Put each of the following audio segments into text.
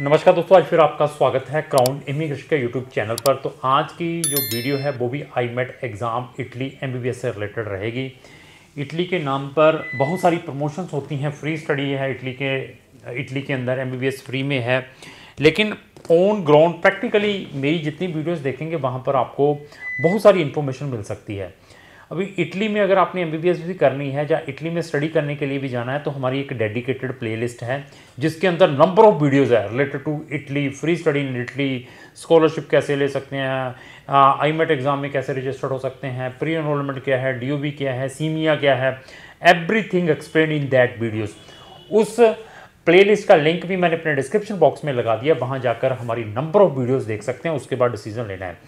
नमस्कार दोस्तों आज फिर आपका स्वागत है क्राउन इमिग्रेशन के यूट्यूब चैनल पर तो आज की जो वीडियो है वो भी I MAT exam Italy M से रिलेटेड रहेगी इटली के नाम पर बहुत सारी प्रमोशंस होती हैं फ्री स्टडी है इटली के इटली के अंदर एम फ्री में है लेकिन ऑन ग्राउंड प्रैक्टिकली मेरी जितनी वीडियोज़ देखेंगे वहाँ पर आपको बहुत सारी इन्फॉर्मेशन मिल सकती है अभी इटली में अगर आपने एम भी करनी है या इटली में स्टडी करने के लिए भी जाना है तो हमारी एक डेडिकेटेड प्लेलिस्ट है जिसके अंदर नंबर ऑफ वीडियोज़ है related to Italy free study in Italy scholarship कैसे ले सकते हैं आई मेट एग्ज़ाम में कैसे रजिस्टर्ड हो सकते हैं प्री एनरोलमेंट क्या है डी क्या है सीमिया e क्या है everything explain in that videos उस प्लेलिस्ट का लिंक भी मैंने अपने डिस्क्रिप्शन बॉक्स में लगा दिया वहाँ जाकर हमारी नंबर ऑफ वीडियोज़ देख सकते हैं उसके बाद डिसीजन लेना है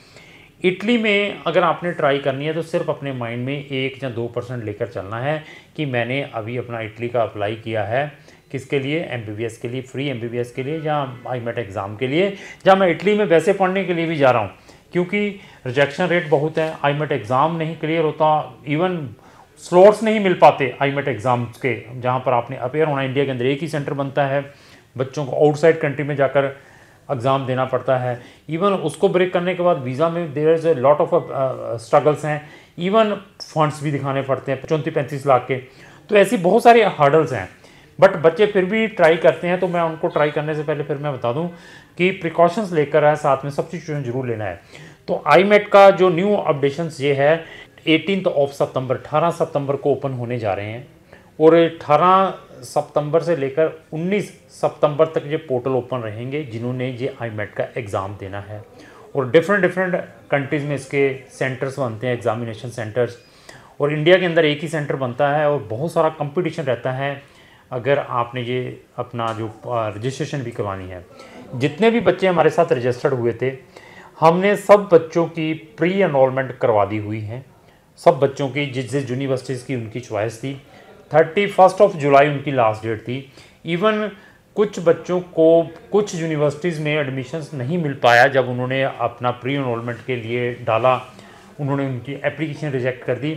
इटली में अगर आपने ट्राई करनी है तो सिर्फ अपने माइंड में एक या दो परसेंट लेकर चलना है कि मैंने अभी अपना इटली का अप्लाई किया है किसके लिए एम के लिए फ्री एम के लिए या आई मेट एग्ज़ाम के लिए या मैं इटली में वैसे पढ़ने के लिए भी जा रहा हूँ क्योंकि रिजेक्शन रेट बहुत है आई मेट एग्ज़ाम नहीं क्लियर होता इवन स्लॉट्स नहीं मिल पाते आई मेट एग्ज़ाम के जहाँ पर आपने अपेयर होना इंडिया के अंदर एक ही सेंटर बनता है बच्चों को आउटसाइड कंट्री में जाकर एग्ज़ाम देना पड़ता है इवन उसको ब्रेक करने के बाद वीज़ा में there is lot of struggles हैं इवन फंड्स भी दिखाने पड़ते हैं चौंतीस पैंतीस लाख के तो ऐसी बहुत सारे हर्डल्स हैं बट बच्चे फिर भी ट्राई करते हैं तो मैं उनको ट्राई करने से पहले फिर मैं बता दूं कि प्रिकॉशंस लेकर आए साथ में सब्सिट्यूशन जरूर लेना है तो आई मेट e का जो न्यू अपडेशन ये है एटीन ऑफ सितंबर अठारह सितंबर को ओपन होने जा रहे हैं और 18 सितंबर से लेकर 19 सितंबर तक ये पोर्टल ओपन रहेंगे जिन्होंने ये आई e का एग्ज़ाम देना है और डिफरेंट डिफरेंट कंट्रीज़ में इसके सेंटर्स बनते हैं एग्ज़ामिनेशन सेंटर्स और इंडिया के अंदर एक ही सेंटर बनता है और बहुत सारा कंपटीशन रहता है अगर आपने ये अपना जो रजिस्ट्रेशन भी करवानी है जितने भी बच्चे हमारे साथ रजिस्टर्ड हुए थे हमने सब बच्चों की प्री एनरोलमेंट करवा दी हुई है सब बच्चों की जिस जिस यूनिवर्सिटीज़ की उनकी च्वाइस थी थर्टी फर्स्ट ऑफ जुलाई उनकी लास्ट डेट थी इवन कुछ बच्चों को कुछ यूनिवर्सिटीज़ में एडमिशन्स नहीं मिल पाया जब उन्होंने अपना प्री इनमेंट के लिए डाला उन्होंने उनकी एप्लीकेशन रिजेक्ट कर दी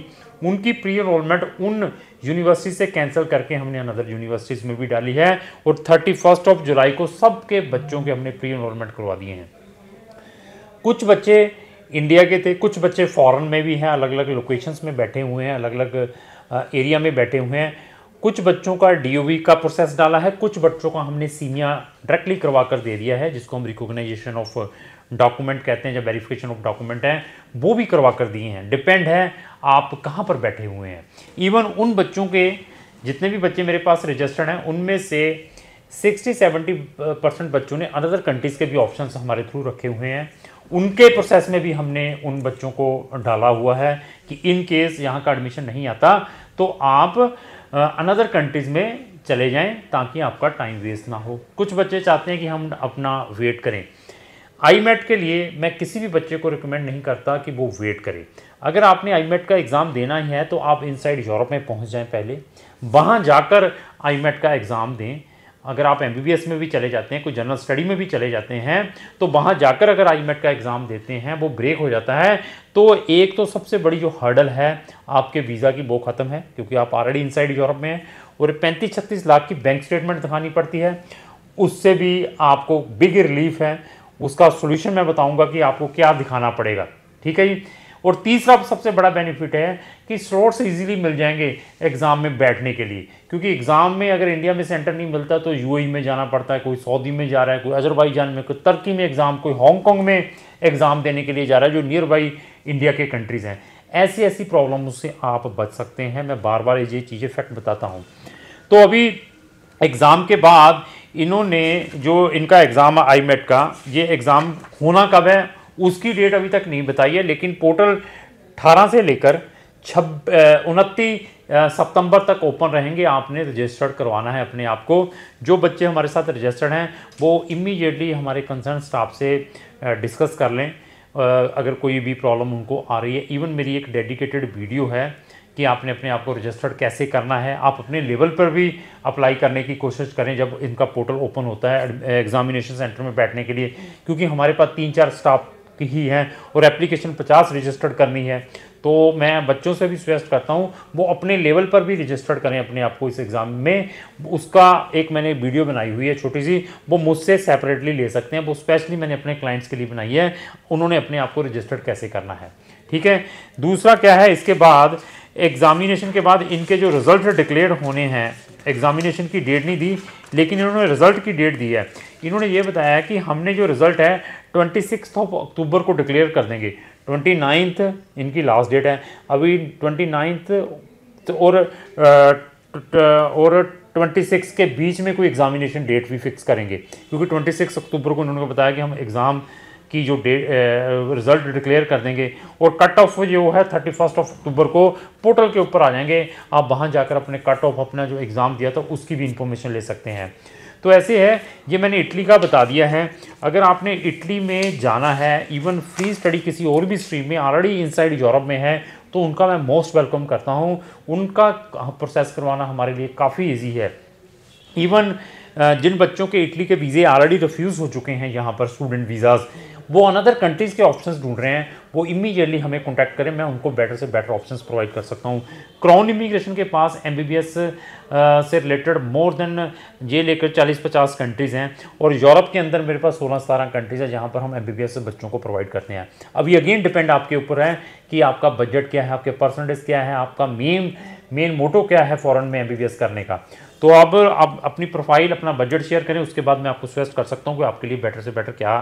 उनकी प्री इनमेंट उन यूनिवर्सिटी से कैंसिल करके हमने अनदर यूनिवर्सिटीज़ में भी डाली है और थर्टी फर्स्ट ऑफ जुलाई को सबके बच्चों के हमने प्री इनमेंट करवा दिए हैं कुछ बच्चे इंडिया के थे कुछ बच्चे फॉरेन में भी हैं अलग अलग लोकेशंस में बैठे हुए हैं अलग अलग एरिया में बैठे हुए हैं कुछ बच्चों का डी का प्रोसेस डाला है कुछ बच्चों का हमने सीमिया डायरेक्टली करवा कर दे दिया है जिसको हम रिकोगनाइजेशन ऑफ डॉक्यूमेंट कहते हैं जब वेरिफिकेशन ऑफ डॉक्यूमेंट है वो भी करवा कर दिए हैं डिपेंड है आप कहाँ पर बैठे हुए हैं इवन उन बच्चों के जितने भी बच्चे मेरे पास रजिस्टर्ड हैं उनमें से सिक्सटी सेवेंटी परसेंट बच्चों ने अनदर कंट्रीज़ के भी ऑप्शन हमारे थ्रू रखे हुए हैं उनके प्रोसेस में भी हमने उन बच्चों को डाला हुआ है कि इन केस यहाँ का एडमिशन नहीं आता तो आप अनदर कंट्रीज़ में चले जाएं ताकि आपका टाइम वेस्ट ना हो कुछ बच्चे चाहते हैं कि हम अपना वेट करें आई मेट e के लिए मैं किसी भी बच्चे को रिकमेंड नहीं करता कि वो वेट करे अगर आपने आई मेट e का एग्ज़ाम देना ही है तो आप इनसाइड यूरोप में पहुंच जाएं पहले वहां जाकर आई मेट e का एग्ज़ाम दें अगर आप एम में भी चले जाते हैं कोई जनरल स्टडी में भी चले जाते हैं तो वहाँ जाकर अगर आई e का एग्ज़ाम देते हैं वो ब्रेक हो जाता है तो एक तो सबसे बड़ी जो हर्डल है आपके वीज़ा की वो ख़त्म है क्योंकि आप ऑलरेडी इनसाइड यूरोप में हैं और पैंतीस छत्तीस लाख की बैंक स्टेटमेंट दिखानी पड़ती है उससे भी आपको बिग रिलीफ है उसका सोल्यूशन मैं बताऊँगा कि आपको क्या दिखाना पड़ेगा ठीक है जी और तीसरा सबसे बड़ा बेनिफिट है कि सोर्स इजीली मिल जाएंगे एग्ज़ाम में बैठने के लिए क्योंकि एग्ज़ाम में अगर इंडिया में सेंटर नहीं मिलता तो यूएई e में जाना पड़ता है कोई सऊदी में जा रहा है कोई अजरबैजान में कोई तर्की में एग्ज़ाम कोई हांगकॉन्ग में एग्ज़ाम देने के लिए जा रहा है जो नियर बाई इंडिया के कंट्रीज़ हैं ऐसी ऐसी प्रॉब्लम से आप बच सकते हैं मैं बार बार ये चीज़ें फैक्ट बताता हूँ तो अभी एग्ज़ाम के बाद इन्होंने जो इनका एग्ज़ाम आई मेट का ये एग्ज़ाम होना कब है उसकी डेट अभी तक नहीं बताई है लेकिन पोर्टल अठारह से लेकर छब उनतीस सितंबर तक ओपन रहेंगे आपने रजिस्टर्ड करवाना है अपने आप को जो बच्चे हमारे साथ रजिस्टर्ड हैं वो इमीडिएटली हमारे कंसर्न स्टाफ से डिस्कस कर लें अगर कोई भी प्रॉब्लम उनको आ रही है इवन मेरी एक डेडिकेटेड वीडियो है कि आपने अपने आप को रजिस्टर्ड कैसे करना है आप अपने लेवल पर भी अप्लाई करने की कोशिश करें जब इनका पोर्टल ओपन होता है एग्जामिनेशन सेंटर में बैठने के लिए क्योंकि हमारे पास तीन चार स्टाफ की ही हैं और एप्लीकेशन पचास रजिस्टर्ड करनी है तो मैं बच्चों से भी सजेस्ट करता हूँ वो अपने लेवल पर भी रजिस्टर्ड करें अपने आप को इस एग्ज़ाम में उसका एक मैंने वीडियो बनाई हुई है छोटी सी वो मुझसे सेपरेटली ले सकते हैं वो स्पेशली मैंने अपने क्लाइंट्स के लिए बनाई है उन्होंने अपने आप को रजिस्टर्ड कैसे करना है ठीक है दूसरा क्या है इसके बाद एग्ज़ामिनेशन के बाद इनके जो रिज़ल्ट डिक्लेयर होने हैं एग्ज़ामिनेशन की डेट नहीं दी लेकिन इन्होंने रिज़ल्ट की डेट दी है इन्होंने ये बताया कि हमने जो रिज़ल्ट है ट्वेंटी सिक्स ऑफ अक्टूबर को डिक्लेयर कर देंगे ट्वेंटी नाइन्थ इनकी लास्ट डेट है अभी ट्वेंटी नाइन्थ और और ट्वेंटी सिक्स के बीच में कोई एग्ज़ामिनेशन डेट भी फिक्स करेंगे क्योंकि ट्वेंटी सिक्स अक्टूबर को उन्होंने बताया कि हम एग्ज़ाम की जो डेट रिज़ल्ट डिक्लेयर कर देंगे और कट ऑफ जो है थर्टी फर्स्ट ऑफ अक्टूबर को पोर्टल के ऊपर आ जाएंगे आप वहाँ जाकर अपने कट ऑफ अपना जो एग्ज़ाम दिया था उसकी भी इंफॉर्मेशन ले सकते हैं तो ऐसे है ये मैंने इटली का बता दिया है अगर आपने इटली में जाना है इवन फ्री स्टडी किसी और भी स्ट्रीम में ऑलरेडी इनसाइड यूरोप में है तो उनका मैं मोस्ट वेलकम करता हूँ उनका प्रोसेस करवाना हमारे लिए काफ़ी ईजी है इवन जिन बच्चों के इटली के वीज़े ऑलरेडी रिफ्यूज़ हो चुके हैं यहाँ पर स्टूडेंट वीज़ाज़ वो अनदर कंट्रीज़ के ऑप्शंस ढूंढ रहे हैं वो इमीडिएटली हमें कॉन्टैक्ट करें मैं उनको बेटर से बेटर ऑप्शंस प्रोवाइड कर सकता हूँ क्राउन इमिग्रेशन के पास एम से रिलेटेड मोर देन ये लेकर चालीस पचास कंट्रीज़ हैं और यूरोप के अंदर मेरे पास सोलह सतारह कंट्रीज़ हैं जहाँ पर हम एम से बच्चों को प्रोवाइड करते हैं अब ये अगेन डिपेंड आपके ऊपर है कि आपका बजट क्या है आपके परसेंटेज क्या है आपका मेन मेन मोटो क्या है फ़ॉरन में एम करने का तो अब आप अपनी प्रोफाइल अपना बजट शेयर करें उसके बाद मैं आपको सजेस्ट कर सकता हूँ कि आपके लिए बेटर से बेटर क्या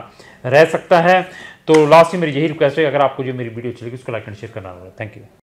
रह सकता है तो लास्ट में मेरी यही रिक्वेस्ट है अगर आपको जो मेरी वीडियो अच्छी लगी उसको लाइक एंड शेयर करना थैंक यू